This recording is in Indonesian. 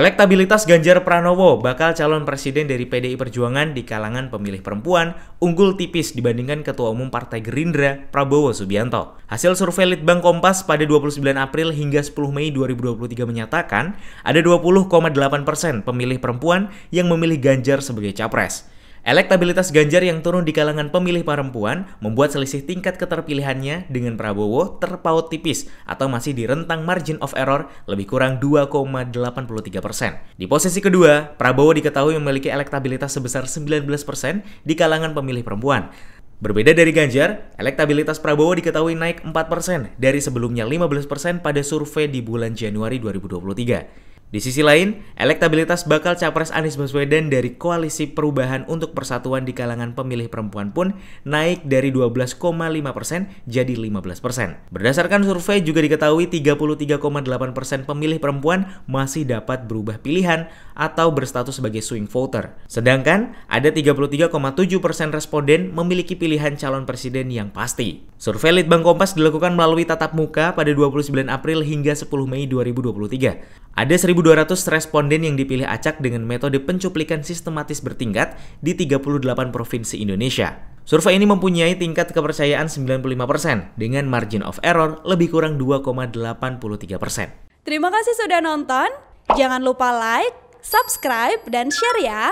Elektabilitas Ganjar Pranowo, bakal calon presiden dari PDI Perjuangan di kalangan pemilih perempuan, unggul tipis dibandingkan Ketua Umum Partai Gerindra, Prabowo Subianto. Hasil survei Litbang Kompas pada 29 April hingga 10 Mei 2023 menyatakan, ada 20,8 persen pemilih perempuan yang memilih Ganjar sebagai capres. Elektabilitas Ganjar yang turun di kalangan pemilih perempuan membuat selisih tingkat keterpilihannya dengan Prabowo terpaut tipis atau masih di rentang margin of error lebih kurang 2,83 persen. Di posisi kedua, Prabowo diketahui memiliki elektabilitas sebesar 19 persen di kalangan pemilih perempuan. Berbeda dari Ganjar, elektabilitas Prabowo diketahui naik 4% persen dari sebelumnya 15% persen pada survei di bulan Januari 2023. Di sisi lain, elektabilitas bakal capres Anies Baswedan dari Koalisi Perubahan untuk Persatuan di kalangan pemilih perempuan pun naik dari 12,5% persen jadi 15%. persen. Berdasarkan survei juga diketahui 33,8% persen pemilih perempuan masih dapat berubah pilihan atau berstatus sebagai swing voter. Sedangkan ada 33,7% persen responden memiliki pilihan calon presiden yang pasti. Survei Litbang Kompas dilakukan melalui tatap muka pada 29 April hingga 10 Mei 2023. Ada 1.200 responden yang dipilih acak dengan metode pencuplikan sistematis bertingkat di 38 provinsi Indonesia. Survei ini mempunyai tingkat kepercayaan 95% dengan margin of error lebih kurang 2,83%. Terima kasih sudah nonton. Jangan lupa like, subscribe, dan share ya.